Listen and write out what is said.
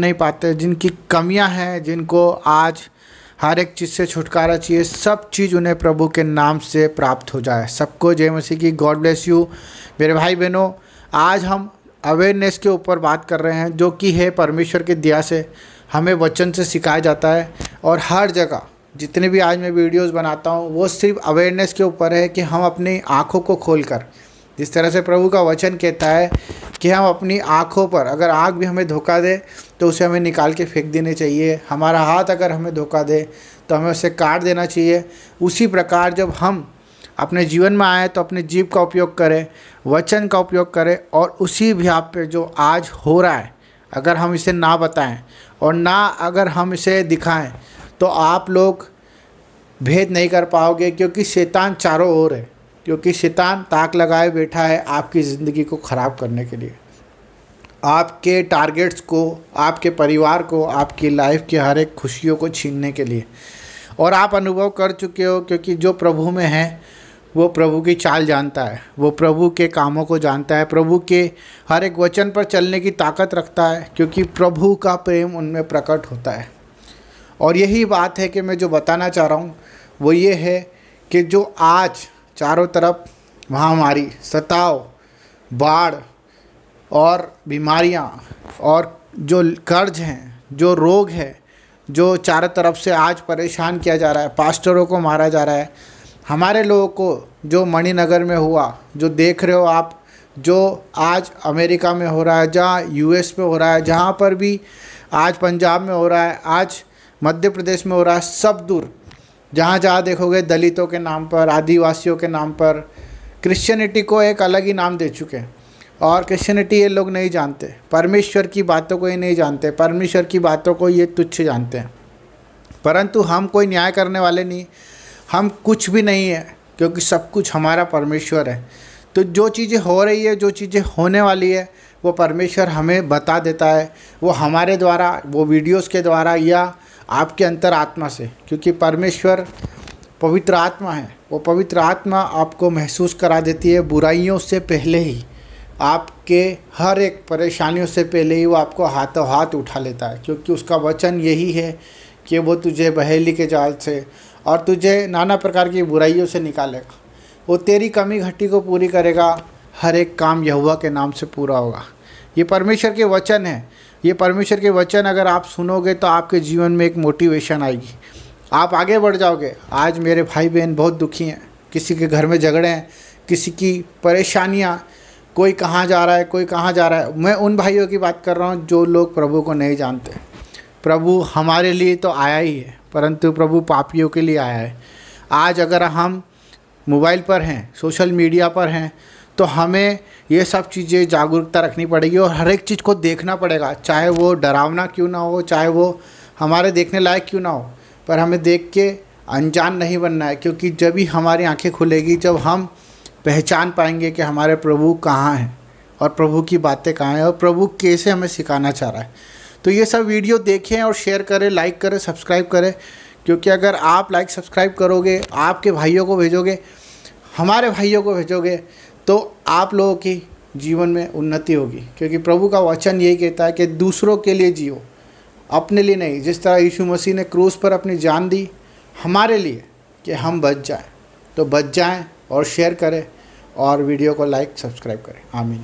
नहीं पाते जिनकी कमियां हैं जिनको आज हर एक चीज़ से छुटकारा चाहिए सब चीज़ उन्हें प्रभु के नाम से प्राप्त हो जाए सबको जय मसीह की गॉड ब्लेस यू मेरे भाई बहनों आज हम अवेयरनेस के ऊपर बात कर रहे हैं जो कि है परमेश्वर के दिया से हमें वचन से सिखाया जाता है और हर जगह जितने भी आज मैं वीडियोस बनाता हूँ वो सिर्फ अवेयरनेस के ऊपर है कि हम अपनी आँखों को खोलकर जिस तरह से प्रभु का वचन कहता है कि हम अपनी आँखों पर अगर आँख भी हमें धोखा दे तो उसे हमें निकाल के फेंक देने चाहिए हमारा हाथ अगर हमें धोखा दे तो हमें उसे काट देना चाहिए उसी प्रकार जब हम अपने जीवन में आए तो अपने जीव का उपयोग करें वचन का उपयोग करें और उसी आप पे जो आज हो रहा है अगर हम इसे ना बताएं और ना अगर हम इसे दिखाएं तो आप लोग भेद नहीं कर पाओगे क्योंकि शैतान चारों ओर है क्योंकि शैतान ताक लगाए बैठा है आपकी ज़िंदगी को ख़राब करने के लिए आपके टारगेट्स को आपके परिवार को आपकी लाइफ की हर एक खुशियों को छीनने के लिए और आप अनुभव कर चुके हो क्योंकि जो प्रभु में है वो प्रभु की चाल जानता है वो प्रभु के कामों को जानता है प्रभु के हर एक वचन पर चलने की ताकत रखता है क्योंकि प्रभु का प्रेम उनमें प्रकट होता है और यही बात है कि मैं जो बताना चाह रहा हूँ वो ये है कि जो आज चारों तरफ महामारी सताव बाढ़ और बीमारियां और जो कर्ज हैं जो रोग है जो चारों तरफ से आज परेशान किया जा रहा है पास्टरों को मारा जा रहा है हमारे लोगों को जो मणिनगर में हुआ जो देख रहे हो आप जो आज अमेरिका में हो रहा है जहाँ यूएस में हो रहा है जहाँ पर भी आज पंजाब में हो रहा है आज मध्य प्रदेश में हो रहा है सब दूर जहाँ जहाँ देखोगे दलितों के नाम पर आदिवासियों के नाम पर क्रिश्चियनिटी को एक अलग ही नाम दे चुके हैं और क्रिश्चियनिटी ये लोग नहीं जानते परमेश्वर की बातों को ये नहीं जानते परमेश्वर की बातों को ये तुच्छ जानते हैं परंतु हम कोई न्याय करने वाले नहीं हम कुछ भी नहीं है क्योंकि सब कुछ हमारा परमेश्वर है तो जो चीज़ें हो रही है जो चीज़ें होने वाली है वो परमेश्वर हमें बता देता है वो हमारे द्वारा वो वीडियोस के द्वारा या आपके अंतर आत्मा से क्योंकि परमेश्वर पवित्र आत्मा है वो पवित्र आत्मा आपको महसूस करा देती है बुराइयों से पहले ही आपके हर एक परेशानियों से पहले ही वो आपको हाथों हाथ उठा लेता है क्योंकि उसका वचन यही है कि वो तुझे बहेली के जाल से और तुझे नाना प्रकार की बुराइयों से निकालेगा वो तेरी कमी घटी को पूरी करेगा हर एक काम यहुआ के नाम से पूरा होगा ये परमेश्वर के वचन है ये परमेश्वर के वचन अगर आप सुनोगे तो आपके जीवन में एक मोटिवेशन आएगी आप आगे बढ़ जाओगे आज मेरे भाई बहन बहुत दुखी हैं किसी के घर में झगड़े हैं किसी की परेशानियाँ कोई कहाँ जा रहा है कोई कहाँ जा रहा है मैं उन भाइयों की बात कर रहा हूँ जो लोग प्रभु को नहीं जानते प्रभु हमारे लिए तो आया ही है परंतु प्रभु पापियों के लिए आया है आज अगर हम मोबाइल पर हैं सोशल मीडिया पर हैं तो हमें ये सब चीज़ें जागरूकता रखनी पड़ेगी और हर एक चीज़ को देखना पड़ेगा चाहे वो डरावना क्यों ना हो चाहे वो हमारे देखने लायक क्यों ना हो पर हमें देख के अनजान नहीं बनना है क्योंकि जब ही हमारी आंखें खुलेगी जब हम पहचान पाएंगे कि हमारे प्रभु कहाँ हैं और प्रभु की बातें कहाँ हैं और प्रभु कैसे हमें सिखाना चाह रहा है तो ये सब वीडियो देखें और शेयर करें लाइक करें सब्सक्राइब करें क्योंकि अगर आप लाइक सब्सक्राइब करोगे आपके भाइयों को भेजोगे हमारे भाइयों को भेजोगे तो आप लोगों की जीवन में उन्नति होगी क्योंकि प्रभु का वचन यही कहता है कि दूसरों के लिए जियो अपने लिए नहीं जिस तरह यीशु मसीह ने क्रूस पर अपनी जान दी हमारे लिए कि हम बच जाएं तो बच जाएं और शेयर करें और वीडियो को लाइक सब्सक्राइब करें आमीन